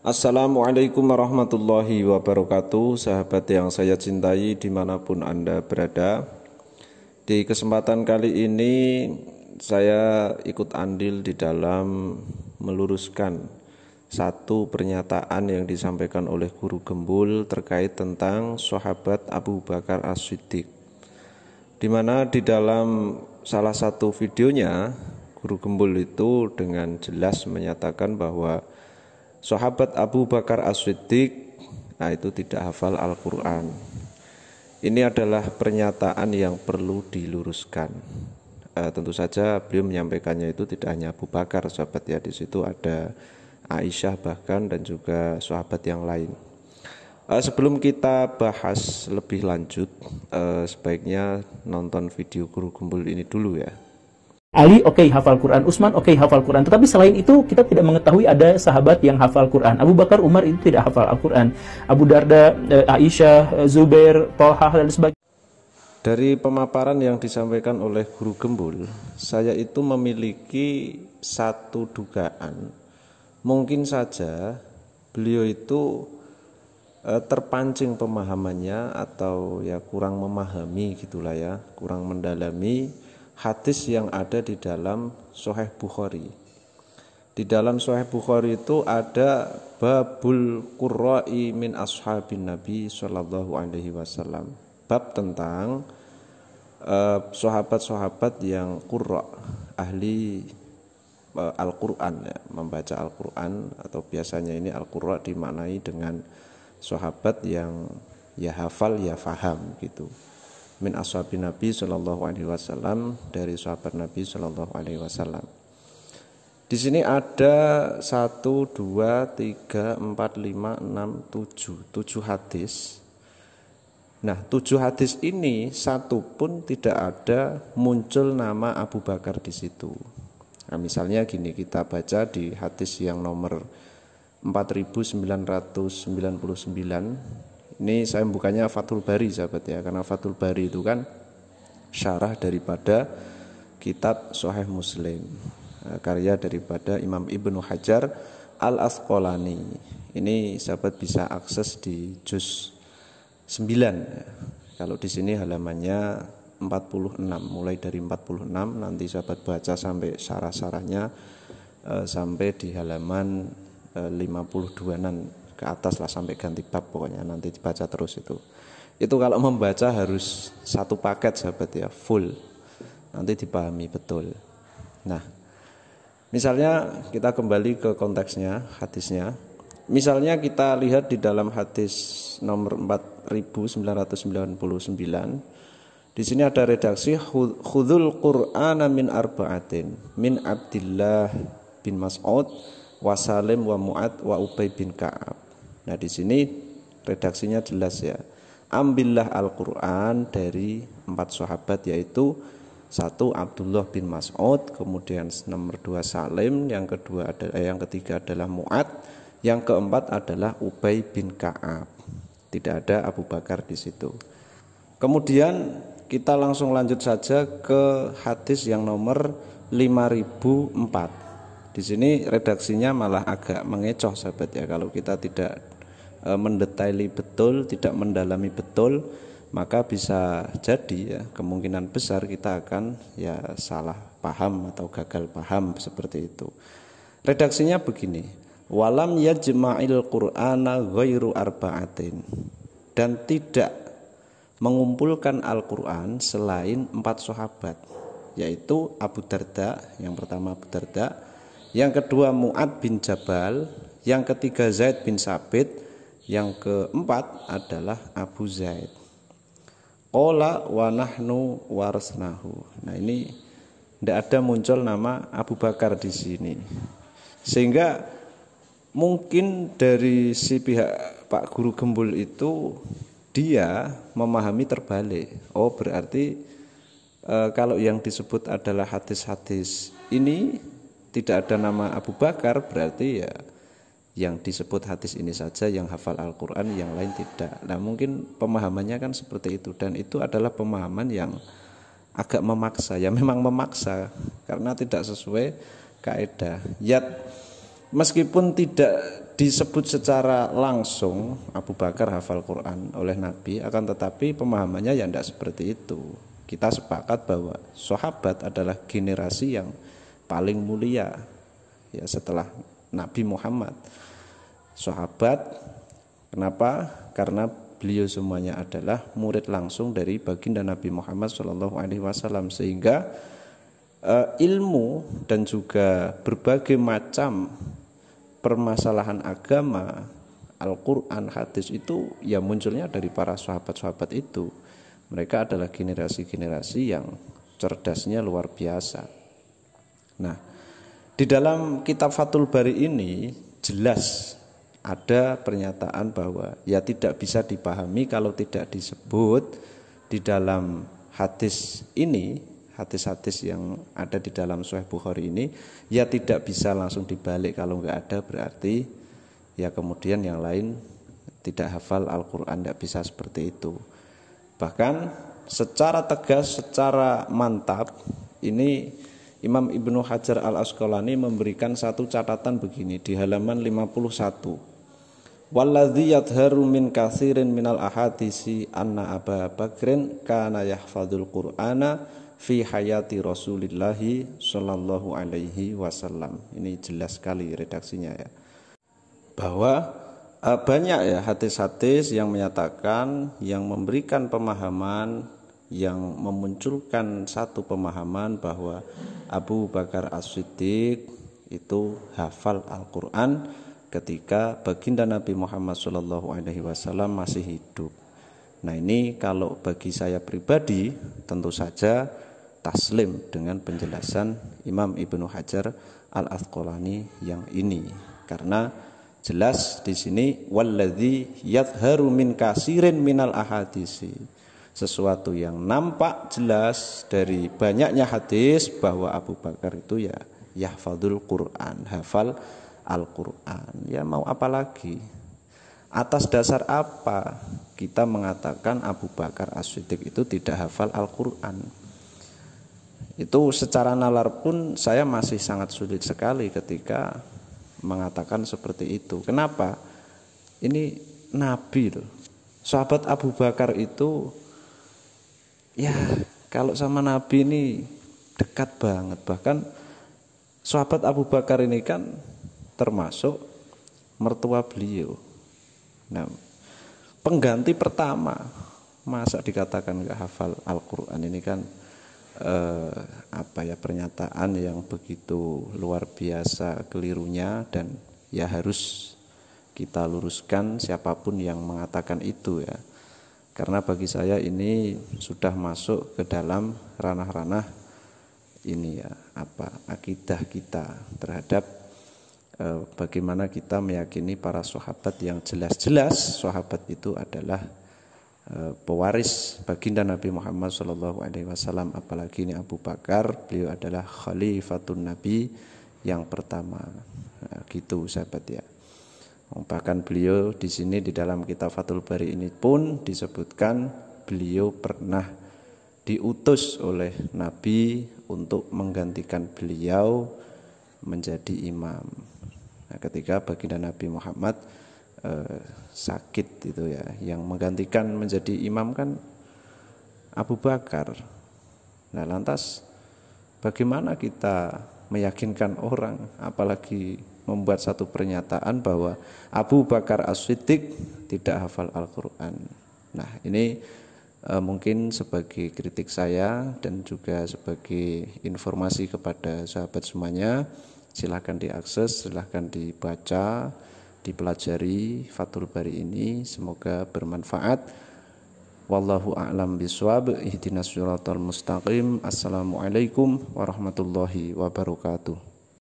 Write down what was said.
Assalamualaikum warahmatullahi wabarakatuh Sahabat yang saya cintai dimanapun Anda berada Di kesempatan kali ini saya ikut andil di dalam meluruskan satu pernyataan yang disampaikan oleh guru gembul terkait tentang sahabat Abu Bakar As-Siddiq di mana di dalam salah satu videonya guru gembul itu dengan jelas menyatakan bahwa Sahabat Abu Bakar As-Siddiq nah itu tidak hafal Al-Qur'an. Ini adalah pernyataan yang perlu diluruskan. E, tentu saja beliau menyampaikannya itu tidak hanya Abu Bakar sahabat ya di situ ada Aisyah bahkan dan juga sahabat yang lain. E, sebelum kita bahas lebih lanjut e, sebaiknya nonton video guru gembul ini dulu ya. Ali oke okay, hafal Quran, Usman oke okay, hafal Quran. Tetapi selain itu kita tidak mengetahui ada sahabat yang hafal Quran. Abu Bakar, Umar itu tidak hafal Al-Quran. Abu Darda, eh, Aisyah, eh, Zubair, Tolha dan sebagainya. Dari pemaparan yang disampaikan oleh Guru Gembul, saya itu memiliki satu dugaan. Mungkin saja beliau itu eh, terpancing pemahamannya atau ya kurang memahami gitulah ya, kurang mendalami hadis yang ada di dalam Sahih Bukhari. Di dalam Sahih Bukhari itu ada babul qurra'i min ashabin Nabi sallallahu alaihi wasallam. Bab tentang sahabat eh, sahabat-sahabat yang qurra, ahli uh, Al-Qur'an ya, membaca Al-Qur'an atau biasanya ini Al-Qurra dimaknai dengan sahabat yang ya hafal ya faham gitu min ashabin Nabi Shallallahu alaihi wasallam dari sahabat Nabi Shallallahu alaihi wasallam. Di sini ada 1 2 3 4 5 6 7, 7 hadis. Nah, 7 hadis ini satu pun tidak ada muncul nama Abu Bakar di situ. Nah, misalnya gini kita baca di hadis yang nomor 4999 ini saya bukannya Fathul Bari sahabat ya, karena Fathul Bari itu kan syarah daripada kitab Sahih Muslim eh, karya daripada Imam Ibnu Hajar Al Asqalani. Ini sahabat bisa akses di juz 9. Kalau di sini halamannya 46, mulai dari 46 nanti sahabat baca sampai syarah-syarahnya eh, sampai di halaman 52 eh, an ke atas lah sampai ganti bab pokoknya nanti dibaca terus itu itu kalau membaca harus satu paket sahabat ya full nanti dipahami betul nah misalnya kita kembali ke konteksnya hadisnya misalnya kita lihat di dalam hadis nomor 4999 di sini ada redaksi khudul qur'ana min arba'atin min abdillah bin mas'ud wa Salim wa Mu'ad wa Ubay bin Ka'ab. Nah, di sini redaksinya jelas ya. Ambillah Al-Qur'an dari empat sahabat yaitu satu Abdullah bin Mas'ud, kemudian nomor dua Salim, yang kedua ada, eh, yang ketiga adalah Mu'ad, yang keempat adalah Ubay bin Ka'ab. Tidak ada Abu Bakar di situ. Kemudian kita langsung lanjut saja ke hadis yang nomor 5004. Di sini redaksinya malah agak mengecoh sahabat ya kalau kita tidak e, mendetaili betul, tidak mendalami betul, maka bisa jadi ya kemungkinan besar kita akan ya salah paham atau gagal paham seperti itu. Redaksinya begini, walam yajma'il Qur'ana ghairu arba'atin dan tidak mengumpulkan Al-Qur'an selain empat sahabat yaitu Abu Darda yang pertama Abu Darda yang kedua Mu'ad bin Jabal yang ketiga Zaid bin Sabit yang keempat adalah Abu Zaid Ola wa nahnu warsnahu nah ini tidak ada muncul nama Abu Bakar di sini sehingga mungkin dari si pihak Pak Guru Gembul itu dia memahami terbalik oh berarti e, kalau yang disebut adalah hadis-hadis ini tidak ada nama Abu Bakar berarti ya yang disebut hadis ini saja yang hafal Al-Quran yang lain tidak nah mungkin pemahamannya kan seperti itu dan itu adalah pemahaman yang agak memaksa ya memang memaksa karena tidak sesuai kaidah ya meskipun tidak disebut secara langsung Abu Bakar hafal Quran oleh Nabi akan tetapi pemahamannya ya tidak seperti itu kita sepakat bahwa sahabat adalah generasi yang paling mulia ya setelah Nabi Muhammad sahabat kenapa karena beliau semuanya adalah murid langsung dari baginda Nabi Muhammad Shallallahu Alaihi Wasallam sehingga uh, ilmu dan juga berbagai macam permasalahan agama Al-Quran hadis itu ya munculnya dari para sahabat-sahabat itu mereka adalah generasi-generasi yang cerdasnya luar biasa nah di dalam kitab Fatul Bari ini jelas ada pernyataan bahwa ya tidak bisa dipahami kalau tidak disebut di dalam hadis ini hadis-hadis yang ada di dalam Sahih Bukhari ini ya tidak bisa langsung dibalik kalau nggak ada berarti ya kemudian yang lain tidak hafal Al-Quran tidak bisa seperti itu bahkan secara tegas secara mantap ini Imam Ibnu Hajar Al Asqalani memberikan satu catatan begini di halaman 51. Walladzi yadharu min katsirin minal ahadisi anna Abu Bakrin kana yahfadzul Qur'ana fi hayati Rasulillahi sallallahu alaihi wasallam. Ini jelas sekali redaksinya ya. Bahwa eh, banyak ya hadis-hadis yang menyatakan yang memberikan pemahaman yang memunculkan satu pemahaman bahwa Abu Bakar As-Siddiq itu hafal Al-Qur'an ketika baginda Nabi Muhammad Shallallahu alaihi wasallam masih hidup. Nah, ini kalau bagi saya pribadi tentu saja taslim dengan penjelasan Imam Ibnu Hajar Al-Asqalani yang ini karena jelas di sini waladhi yadharu min kasirin minal ahadisi sesuatu yang nampak jelas dari banyaknya hadis bahwa Abu Bakar itu ya yahfadul Quran, hafal Al-Quran. Ya mau apa lagi? Atas dasar apa kita mengatakan Abu Bakar As-Siddiq itu tidak hafal Al-Quran? Itu secara nalar pun saya masih sangat sulit sekali ketika mengatakan seperti itu. Kenapa? Ini nabi loh. Sahabat Abu Bakar itu ya kalau sama Nabi ini dekat banget bahkan sahabat Abu Bakar ini kan termasuk mertua beliau nah, pengganti pertama masa dikatakan gak hafal Al-Quran ini kan eh, apa ya pernyataan yang begitu luar biasa kelirunya dan ya harus kita luruskan siapapun yang mengatakan itu ya karena bagi saya ini sudah masuk ke dalam ranah-ranah ini ya apa akidah kita terhadap e, bagaimana kita meyakini para sahabat yang jelas-jelas sahabat itu adalah e, pewaris baginda Nabi Muhammad Shallallahu Alaihi Wasallam apalagi ini Abu Bakar beliau adalah Khalifatun Nabi yang pertama nah, gitu sahabat ya Bahkan beliau di sini di dalam kitab Fathul Bari ini pun disebutkan beliau pernah diutus oleh Nabi untuk menggantikan beliau menjadi imam. Nah, ketika baginda Nabi Muhammad eh, sakit itu ya, yang menggantikan menjadi imam kan Abu Bakar. Nah, lantas bagaimana kita meyakinkan orang apalagi membuat satu pernyataan bahwa Abu Bakar As-Siddiq tidak hafal Al-Qur'an. Nah, ini e, mungkin sebagai kritik saya dan juga sebagai informasi kepada sahabat semuanya. Silahkan diakses, silahkan dibaca, dipelajari Fathul Bari ini semoga bermanfaat. Wallahu a'lam biswab. Ihdinas suratul mustaqim. Assalamualaikum warahmatullahi wabarakatuh.